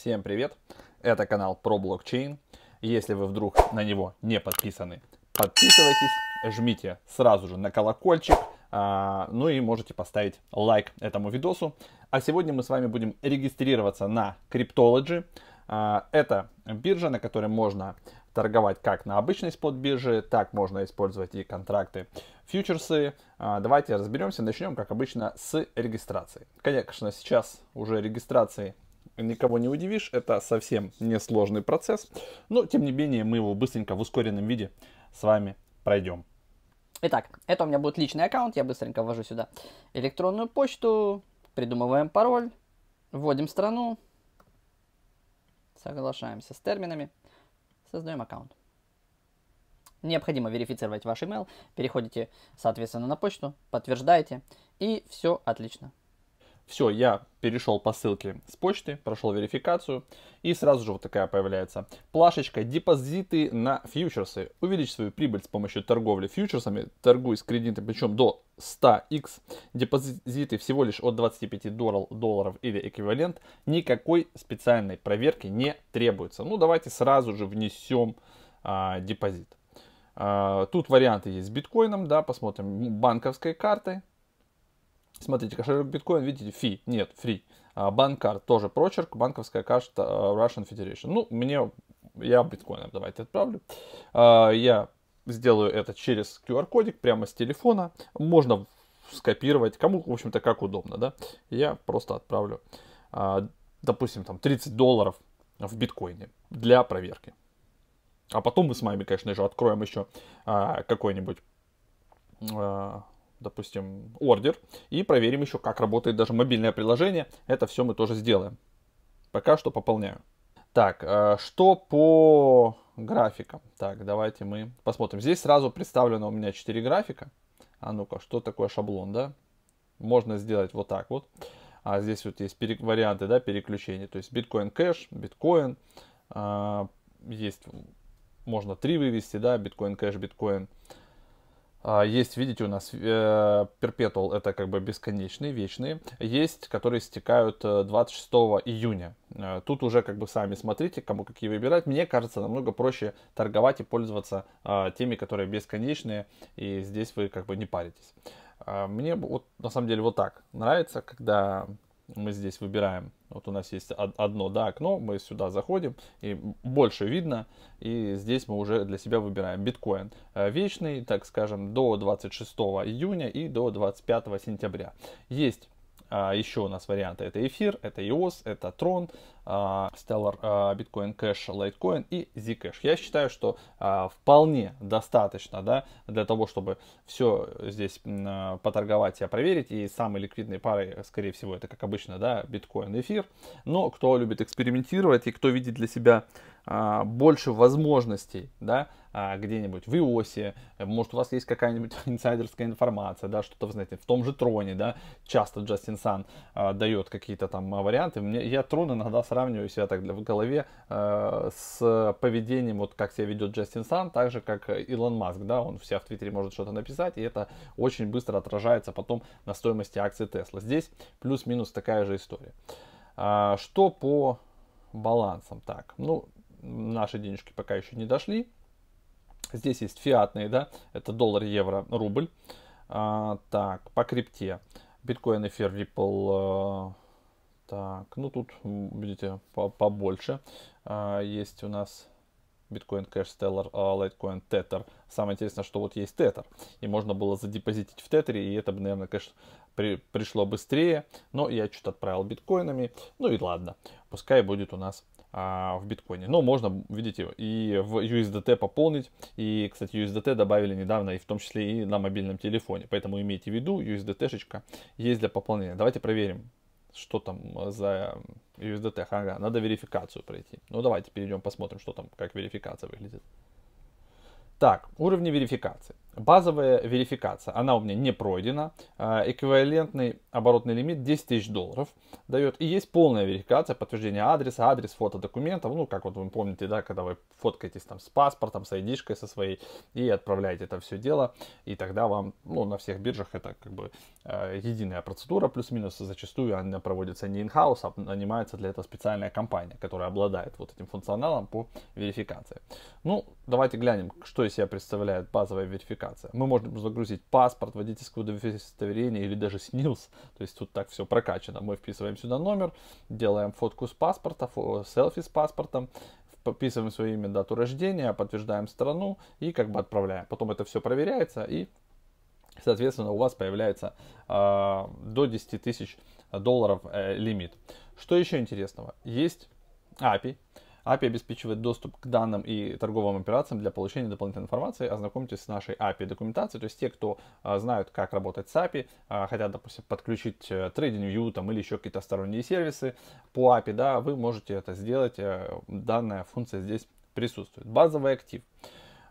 Всем привет! Это канал про блокчейн. Если вы вдруг на него не подписаны, подписывайтесь, жмите сразу же на колокольчик, а, ну и можете поставить лайк этому видосу. А сегодня мы с вами будем регистрироваться на Cryptology. А, это биржа, на которой можно торговать как на обычной спот-бирже, так можно использовать и контракты фьючерсы. А, давайте разберемся, начнем, как обычно, с регистрации. Конечно, сейчас уже регистрации никого не удивишь, это совсем несложный процесс, но тем не менее мы его быстренько в ускоренном виде с вами пройдем. Итак, это у меня будет личный аккаунт, я быстренько ввожу сюда электронную почту, придумываем пароль, вводим страну, соглашаемся с терминами, создаем аккаунт. Необходимо верифицировать ваш email, переходите, соответственно, на почту, подтверждаете, и все отлично. Все, я перешел по ссылке с почты, прошел верификацию, и сразу же вот такая появляется плашечка «Депозиты на фьючерсы». Увеличь свою прибыль с помощью торговли фьючерсами, торгуй с кредитом, причем до 100x. Депозиты всего лишь от 25 долларов, долларов или эквивалент. Никакой специальной проверки не требуется. Ну, давайте сразу же внесем а, депозит. А, тут варианты есть с биткоином, да, посмотрим банковской картой Смотрите, кошелек биткоин, видите, фи, нет, фри. А, банкар тоже прочерк, банковская карта э, Russian Federation. Ну, мне, я биткоином давайте отправлю. А, я сделаю это через QR-кодик прямо с телефона. Можно скопировать, кому, в общем-то, как удобно, да. Я просто отправлю, а, допустим, там 30 долларов в биткоине для проверки. А потом мы с вами, конечно же, откроем еще какой-нибудь допустим, ордер и проверим еще, как работает даже мобильное приложение. Это все мы тоже сделаем. Пока что пополняю. Так, э, что по графикам? Так, давайте мы посмотрим. Здесь сразу представлено у меня 4 графика. А ну-ка, что такое шаблон, да? Можно сделать вот так вот. А здесь вот есть пере... варианты, да, переключения. То есть биткоин кэш, биткоин. А, есть, можно 3 вывести, да, биткоин кэш, биткоин а, есть, видите, у нас э, перпетуал, это как бы бесконечные, вечные. Есть, которые стекают 26 э, июня. Э, тут уже как бы сами смотрите, кому какие выбирать. Мне кажется, намного проще торговать и пользоваться а, теми, которые бесконечные. И здесь вы как бы не паритесь. А, мне вот на самом деле вот так нравится, когда мы здесь выбираем вот у нас есть одно да, окно, мы сюда заходим, и больше видно, и здесь мы уже для себя выбираем биткоин э, вечный, так скажем, до 26 июня и до 25 сентября. Есть а, еще у нас варианты это эфир, это EOS, это Tron, а, Stellar, а, Bitcoin Cash, Litecoin и Zcash. Я считаю, что вполне достаточно да, для того, чтобы все здесь поторговать и проверить. И самые ликвидные пары, скорее всего, это как обычно, да, биткоин, эфир. Но кто любит экспериментировать и кто видит для себя а, больше возможностей, да, а, где-нибудь в ИОСе, э, может, у вас есть какая-нибудь инсайдерская информация, да, что-то, вы знаете, в том же Троне, да, часто Джастин Сан а, дает какие-то там варианты. Мне, я Трон иногда сравниваю себя так в голове с поведением, вот как себя ведет Джастин Сан, так же, как Илон Маск, да, он вся в Твиттере может что-то написать, и это очень быстро отражается потом на стоимости акций Тесла. Здесь плюс-минус такая же история. что по балансам? Так, ну, наши денежки пока еще не дошли. Здесь есть фиатные, да, это доллар, евро, рубль. А, так, по крипте. Биткоин, эфир, Ripple. А, так, ну тут, видите, по побольше. А, есть у нас биткоин, кэш, стеллар, а, лайткоин, тетер. Самое интересное, что вот есть тетер. И можно было задепозитить в тетере, и это бы, наверное, кэш при, пришло быстрее. Но я что-то отправил биткоинами. Ну и ладно, пускай будет у нас а, в биткоине. Но можно, видите, и в USDT пополнить. И, кстати, USDT добавили недавно, и в том числе и на мобильном телефоне. Поэтому имейте в виду, USDT-шечка есть для пополнения. Давайте проверим, что там за USDT. Ага, надо верификацию пройти. Ну, давайте перейдем, посмотрим, что там, как верификация выглядит. Так, уровни верификации. Базовая верификация, она у меня не пройдена. А, эквивалентный оборотный лимит 10 тысяч долларов дает. И есть полная верификация, подтверждение адреса, адрес, фото документов. Ну, как вот вы помните, да, когда вы фоткаетесь там с паспортом, с id со своей и отправляете это все дело. И тогда вам, ну, на всех биржах это как бы а, единая процедура, плюс-минус. Зачастую она проводится не in-house, а нанимается для этого специальная компания, которая обладает вот этим функционалом по верификации. Ну, давайте глянем, что из себя представляет базовая верификация идентификация. Мы можем загрузить паспорт, водительское удостоверение или даже СНИЛС. То есть тут так все прокачано. Мы вписываем сюда номер, делаем фотку с паспорта, селфи с паспортом, вписываем свое имя, дату рождения, подтверждаем страну и как бы отправляем. Потом это все проверяется и, соответственно, у вас появляется э, до 10 тысяч долларов э, лимит. Что еще интересного? Есть API, API обеспечивает доступ к данным и торговым операциям для получения дополнительной информации. Ознакомьтесь с нашей API документацией. То есть те, кто а, знают, как работать с API, а, хотят, допустим, подключить Trading э, View там, или еще какие-то сторонние сервисы по API, да, вы можете это сделать. Э, данная функция здесь присутствует. Базовый актив.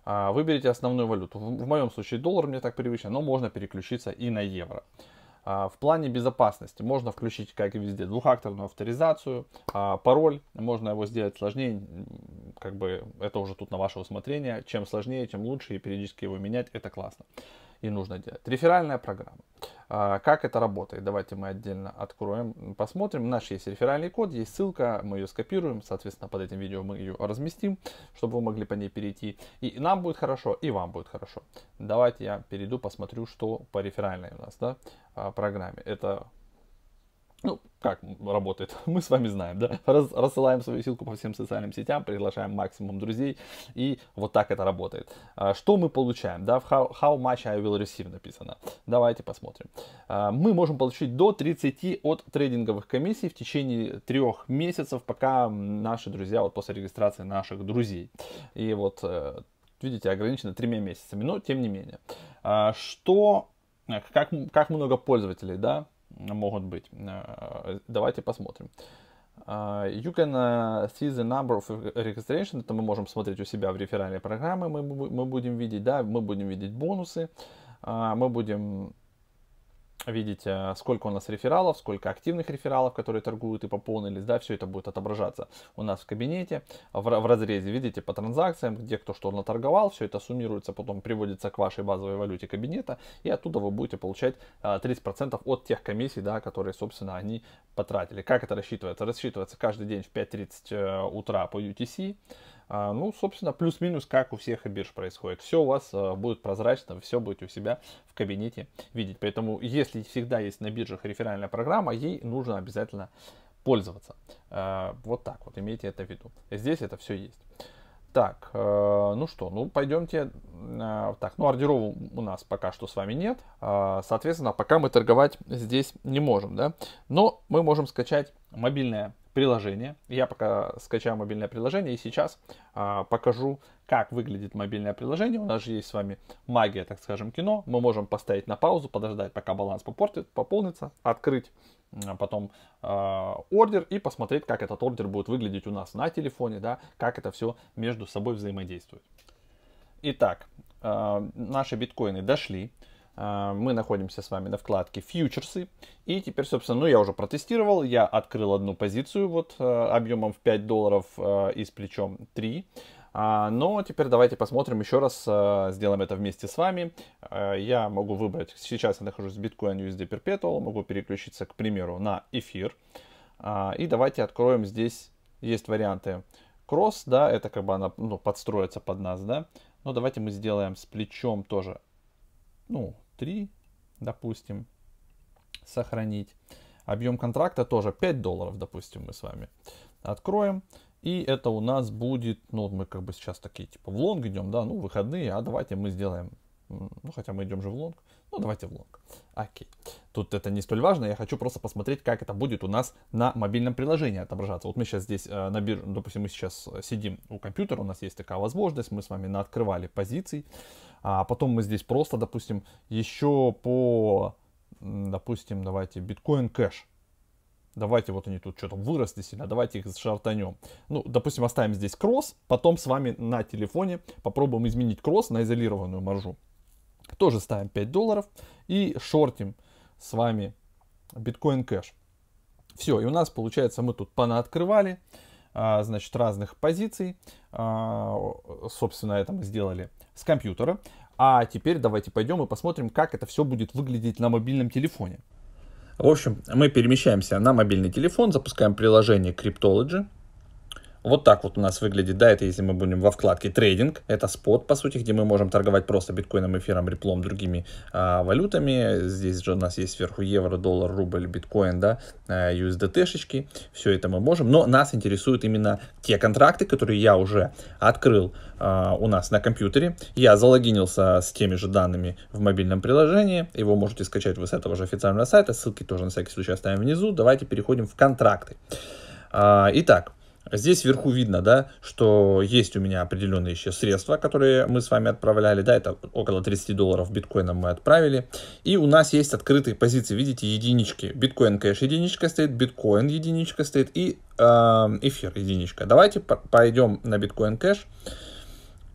А, выберите основную валюту. в моем случае доллар мне так привычно, но можно переключиться и на евро. А, в плане безопасности можно включить, как и везде, двухакторную авторизацию, а, пароль, можно его сделать сложнее, как бы это уже тут на ваше усмотрение. Чем сложнее, тем лучше, и периодически его менять, это классно и нужно делать. Реферальная программа. А, как это работает? Давайте мы отдельно откроем, посмотрим. У нас есть реферальный код, есть ссылка, мы ее скопируем, соответственно, под этим видео мы ее разместим, чтобы вы могли по ней перейти. И нам будет хорошо, и вам будет хорошо. Давайте я перейду, посмотрю, что по реферальной у нас да, а, программе. Это ну, как работает, мы с вами знаем, да? Раз, рассылаем свою силку по всем социальным сетям, приглашаем максимум друзей, и вот так это работает. А, что мы получаем, да? в How, how much I will receive написано. Давайте посмотрим. А, мы можем получить до 30 от трейдинговых комиссий в течение трех месяцев, пока наши друзья, вот после регистрации наших друзей. И вот, э, видите, ограничено тремя месяцами, но тем не менее. А, что, э, как, как много пользователей, да? могут быть. Э, давайте посмотрим. Э, you can э, see the number of registration. Это мы можем смотреть у себя в реферальной программе. Мы, мы будем видеть, да, мы будем видеть бонусы. Мы будем видеть э, сколько у нас рефералов, сколько активных рефералов, которые торгуют и пополнились, да, все это будет отображаться у нас в кабинете, в, в разрезе, видите, по транзакциям, где кто что наторговал, все это суммируется, потом приводится к вашей базовой валюте кабинета, и оттуда вы будете получать 30% э, от тех комиссий, да, которые, собственно, они потратили. Как это рассчитывается? Рассчитывается каждый день в 5.30 э, утра по UTC, а, ну, собственно, плюс-минус, как у всех и бирж происходит. Все у вас а, будет прозрачно, все будете у себя в кабинете видеть. Поэтому, если всегда есть на биржах реферальная программа, ей нужно обязательно пользоваться. А, вот так вот, имейте это в виду. Здесь это все есть. Так, ну что, ну пойдемте. Так, ну ордеров у нас пока что с вами нет. Соответственно, пока мы торговать здесь не можем, да. Но мы можем скачать мобильное приложение. Я пока скачаю мобильное приложение и сейчас а, покажу, как выглядит мобильное приложение. У нас же есть с вами магия, так скажем, кино. Мы можем поставить на паузу, подождать, пока баланс попортит, пополнится, открыть а, потом э, ордер и посмотреть, как этот ордер будет выглядеть у нас на телефоне, да, как это все между собой взаимодействует. Итак, э, наши биткоины дошли. А, мы находимся с вами на вкладке фьючерсы. И теперь, собственно, ну я уже протестировал, я открыл одну позицию вот э, объемом в 5 долларов э, и с плечом 3. А, но теперь давайте посмотрим еще раз, э, сделаем это вместе с вами. Я могу выбрать, сейчас я нахожусь в Bitcoin USD Perpetual, могу переключиться, к примеру, на эфир. А, и давайте откроем здесь, есть варианты кросс, да, это как бы она ну, подстроится под нас, да. Но давайте мы сделаем с плечом тоже ну, 3, допустим, сохранить. Объем контракта тоже 5 долларов, допустим, мы с вами откроем. И это у нас будет, ну, мы как бы сейчас такие, типа, в лонг идем, да, ну, выходные, а давайте мы сделаем, ну, хотя мы идем же в лонг, ну, давайте в лонг. Окей. Тут это не столь важно, я хочу просто посмотреть, как это будет у нас на мобильном приложении отображаться. Вот мы сейчас здесь, э, на бирже, допустим, мы сейчас сидим у компьютера, у нас есть такая возможность, мы с вами наоткрывали позиции. А потом мы здесь просто, допустим, еще по, допустим, давайте, биткоин кэш. Давайте, вот они тут что-то выросли сильно, давайте их шартанем. Ну, допустим, оставим здесь кросс, потом с вами на телефоне попробуем изменить кросс на изолированную маржу. Тоже ставим 5 долларов и шортим с вами биткоин кэш. Все, и у нас получается мы тут понаоткрывали. открывали а, значит, разных позиций. А, собственно, это мы сделали с компьютера. А теперь давайте пойдем и посмотрим, как это все будет выглядеть на мобильном телефоне. В общем, мы перемещаемся на мобильный телефон, запускаем приложение Cryptology. Вот так вот у нас выглядит, да, это если мы будем во вкладке трейдинг, это спот, по сути, где мы можем торговать просто биткоином, эфиром, реплом, другими а, валютами. Здесь же у нас есть сверху евро, доллар, рубль, биткоин, да, USDT-шечки, а, все это мы можем, но нас интересуют именно те контракты, которые я уже открыл а, у нас на компьютере. Я залогинился с теми же данными в мобильном приложении, его можете скачать вы с этого же официального сайта, ссылки тоже на всякий случай оставим внизу. Давайте переходим в контракты. А, итак, Здесь вверху видно, да, что есть у меня определенные еще средства, которые мы с вами отправляли, да, это около 30 долларов биткоина мы отправили. И у нас есть открытые позиции, видите, единички. Биткоин кэш единичка стоит, биткоин единичка стоит и эм, эфир единичка. Давайте пойдем на биткоин кэш.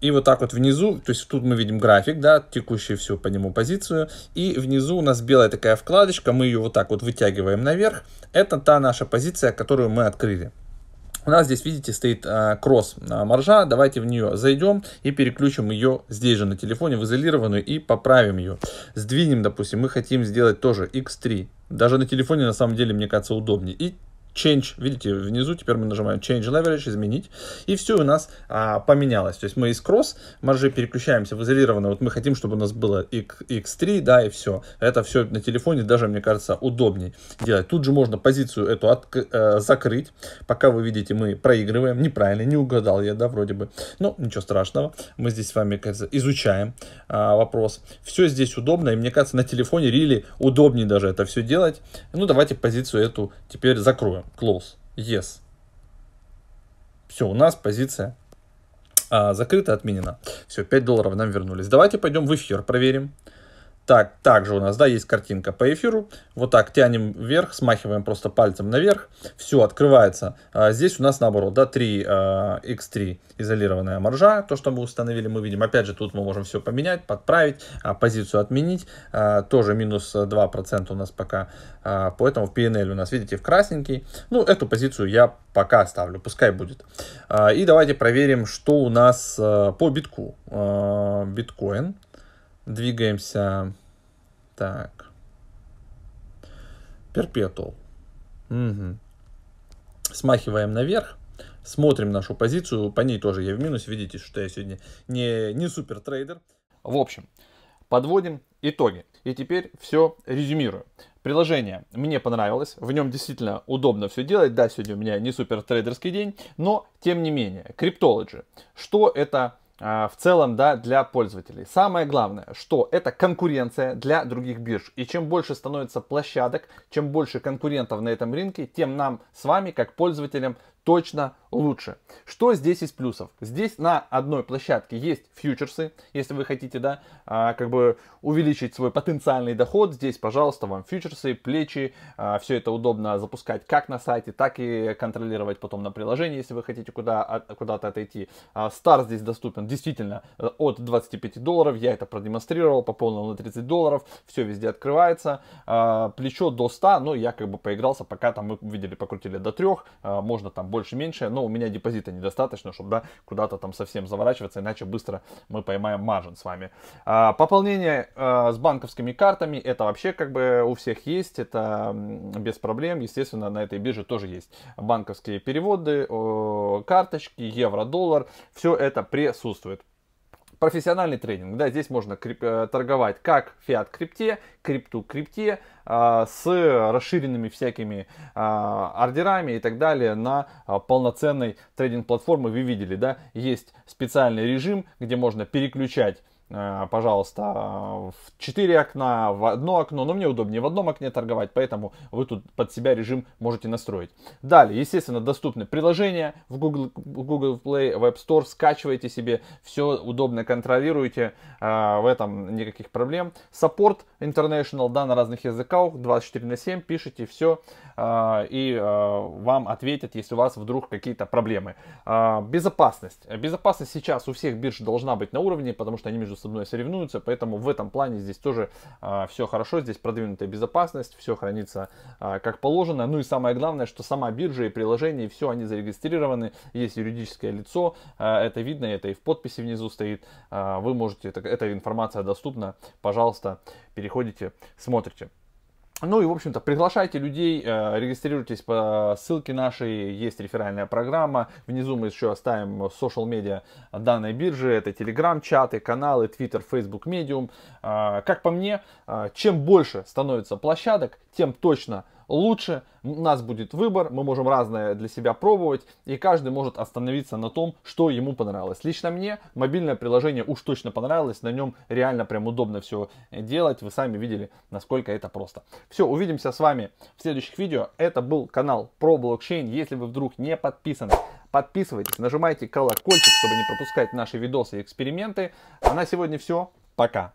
И вот так вот внизу, то есть тут мы видим график, да, текущую всю по нему позицию. И внизу у нас белая такая вкладочка, мы ее вот так вот вытягиваем наверх. Это та наша позиция, которую мы открыли. У нас здесь, видите, стоит а, кросс а, маржа. Давайте в нее зайдем и переключим ее здесь же на телефоне в изолированную и поправим ее. Сдвинем, допустим, мы хотим сделать тоже X3. Даже на телефоне, на самом деле, мне кажется, удобнее. И change, видите, внизу теперь мы нажимаем change leverage, изменить, и все у нас а, поменялось. То есть мы из кросс маржи переключаемся в изолированное, вот мы хотим, чтобы у нас было x3, да, и все. Это все на телефоне даже, мне кажется, удобнее делать. Тут же можно позицию эту от, э, закрыть, пока вы видите, мы проигрываем, неправильно, не угадал я, да, вроде бы, но ничего страшного, мы здесь с вами, кажется, изучаем а, вопрос. Все здесь удобно, и мне кажется, на телефоне рили really удобнее даже это все делать. Ну, давайте позицию эту теперь закроем close, yes. Все, у нас позиция а, закрыта, отменена. Все, 5 долларов нам вернулись. Давайте пойдем в эфир, проверим так, также у нас, да, есть картинка по эфиру. Вот так тянем вверх, смахиваем просто пальцем наверх. Все, открывается. А, здесь у нас наоборот, да, 3 x3 а, изолированная маржа. То, что мы установили, мы видим. Опять же, тут мы можем все поменять, подправить, а, позицию отменить. тоже минус 2% у нас пока. поэтому в PNL у нас, видите, в красненький. Ну, эту позицию я пока оставлю, пускай будет. и давайте проверим, что у нас по битку. А, биткоин Двигаемся. Так. перпетул Угу. Смахиваем наверх. Смотрим нашу позицию. По ней тоже я в минус. Видите, что я сегодня не, не супер трейдер. В общем, подводим итоги. И теперь все резюмирую. Приложение мне понравилось, в нем действительно удобно все делать. Да, сегодня у меня не супер трейдерский день, но тем не менее, Cryptology. Что это а, в целом, да, для пользователей. Самое главное, что это конкуренция для других бирж. И чем больше становится площадок, чем больше конкурентов на этом рынке, тем нам с вами, как пользователям, точно лучше. Что здесь из плюсов? Здесь на одной площадке есть фьючерсы, если вы хотите, да, а, как бы увеличить свой потенциальный доход, здесь, пожалуйста, вам фьючерсы, плечи, а, все это удобно запускать как на сайте, так и контролировать потом на приложении, если вы хотите куда, а, куда-то отойти. Стар здесь доступен действительно э, от 25 долларов, я это продемонстрировал, пополнил на 30 долларов, все везде открывается, плечо до 100, но ну, я как бы поигрался, пока там мы видели, покрутили до 3, можно там больше-меньше, но у меня депозита недостаточно, чтобы да, куда-то там совсем заворачиваться, иначе быстро мы поймаем маржин с вами. А, пополнение а, с банковскими картами, это вообще как бы у всех есть, это без проблем, естественно, на этой бирже тоже есть банковские переводы, карточки, евро, доллар, все это присутствует профессиональный тренинг. Да, здесь можно крип- э, торговать как фиат крипте, крипту крипте, э, с расширенными всякими э, ордерами и так далее на э, полноценной трейдинг платформы. Вы видели, да, есть специальный режим, где можно переключать Э, пожалуйста, в 4 окна, в одно окно, но мне удобнее в одном окне торговать, поэтому вы тут под себя режим можете настроить. Далее, естественно, доступны приложения в Google, Google Play, Web Store, скачивайте себе, все удобно контролируете, э, в этом никаких проблем. Саппорт International, да, на разных языках, 24 на 7, пишите все, э, и вам ответят, если у вас вдруг какие-то проблемы. Безопасность. Безопасность сейчас у всех бирж должна быть на уровне, потому что они между со мной соревнуются, поэтому в этом плане здесь тоже э, а, все хорошо, здесь продвинутая безопасность, все хранится э, как положено. Ну и самое главное, что сама биржа и приложение, все они зарегистрированы, есть юридическое лицо, э, это видно, это и в подписи внизу стоит. Э, вы можете, это, эта информация доступна, пожалуйста, переходите, смотрите. Ну и, в общем-то, приглашайте людей, э, регистрируйтесь по ссылке нашей, есть реферальная программа. Внизу мы еще оставим social медиа данной биржи, это телеграм-чаты, каналы, Twitter, Фейсбук, Медиум. Э, как по мне, э, чем больше становится площадок, тем точно лучше, у нас будет выбор, мы можем разное для себя пробовать, и каждый может остановиться на том, что ему понравилось. Лично мне мобильное приложение уж точно понравилось, на нем реально прям удобно все делать, вы сами видели, насколько это просто. Все, увидимся с вами в следующих видео. Это был канал про блокчейн, если вы вдруг не подписаны, подписывайтесь, нажимайте колокольчик, чтобы не пропускать наши видосы и эксперименты. А на сегодня все, пока!